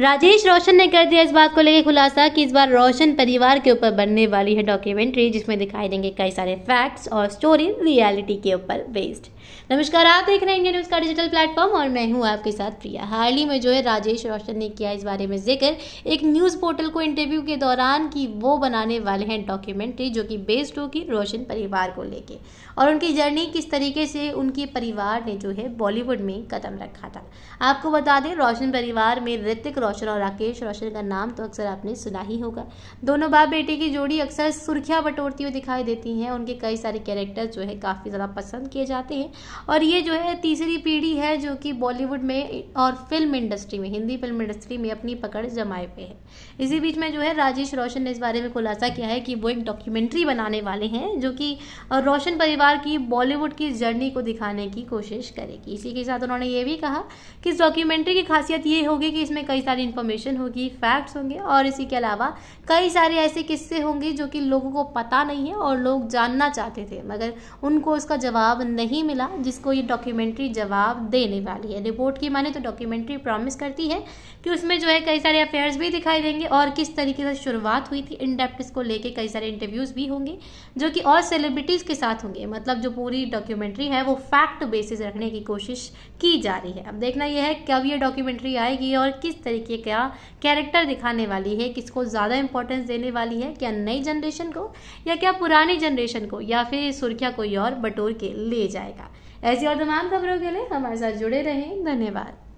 राजेश रोशन ने कर दिया इस बात को लेकर खुलासा कि इस बार रोशन परिवार के ऊपर बनने वाली है डॉक्यूमेंट्री जिसमें दिखाई देंगे कई सारे फैक्ट्स और स्टोरी रियलिटी के ऊपर बेस्ड नमस्कार आप देख रहे हैं इंडिया न्यूज़ का डिजिटल प्लेटफॉर्म और मैं हूं आपके साथ प्रिया हाल ही में जो है राजेश रोशन ने किया इस बारे में जिक्र एक न्यूज़ पोर्टल को इंटरव्यू के दौरान कि वो बनाने वाले हैं डॉक्यूमेंट्री जो कि बेस्ड होगी रोशन परिवार को लेके और उनकी जर्नी किस तरीके से उनके परिवार ने जो है बॉलीवुड में कदम रखा था आपको बता दें रोशन परिवार में ऋतिक रोशन और राकेश रोशन का नाम तो अक्सर आपने सुना ही होगा दोनों बाप बेटे की जोड़ी अक्सर सुर्खियाँ बटोरती हुई दिखाई देती हैं उनके कई सारे कैरेक्टर जो है काफ़ी ज़्यादा पसंद किए जाते हैं और ये जो है तीसरी पीढ़ी है जो कि बॉलीवुड में और फिल्म इंडस्ट्री में हिंदी फिल्म इंडस्ट्री में अपनी पकड़ जमाए हुए हैं इसी बीच में जो है राजेश रोशन ने इस बारे में खुलासा किया है कि वो एक डॉक्यूमेंट्री बनाने वाले हैं जो कि रोशन परिवार की बॉलीवुड की जर्नी को दिखाने की कोशिश करेगी इसी के साथ उन्होंने ये भी कहा कि इस डॉक्यूमेंट्री की खासियत ये होगी कि इसमें कई सारी इन्फॉर्मेशन होगी फैक्ट्स होंगे और इसी के अलावा कई सारे ऐसे किस्से होंगे जो कि लोगों को पता नहीं है और लोग जानना चाहते थे मगर उनको उसका जवाब नहीं मिला जिसको ये डॉक्यूमेंट्री जवाब देने वाली है रिपोर्ट की माने तो डॉक्यूमेंट्री प्रॉमिस करती है कि उसमें जो है कई सारे अफेयर्स भी दिखाई देंगे और किस तरीके से शुरुआत हुई थी इन डेप्ट इसको लेके कई सारे इंटरव्यूज़ भी होंगे जो कि और सेलिब्रिटीज़ के साथ होंगे मतलब जो पूरी डॉक्यूमेंट्री है वो फैक्ट बेसिस रखने की कोशिश की जा रही है अब देखना यह है कब ये डॉक्यूमेंट्री आएगी और किस तरीके देखिए क्या कैरेक्टर दिखाने वाली है किसको ज़्यादा इंपॉर्टेंस देने वाली है क्या नई जनरेशन को या क्या पुरानी जनरेशन को या फिर सुर्खिया कोई और बटोर के ले जाएगा ऐसी और तमाम खबरों के लिए हमारे साथ जुड़े रहें धन्यवाद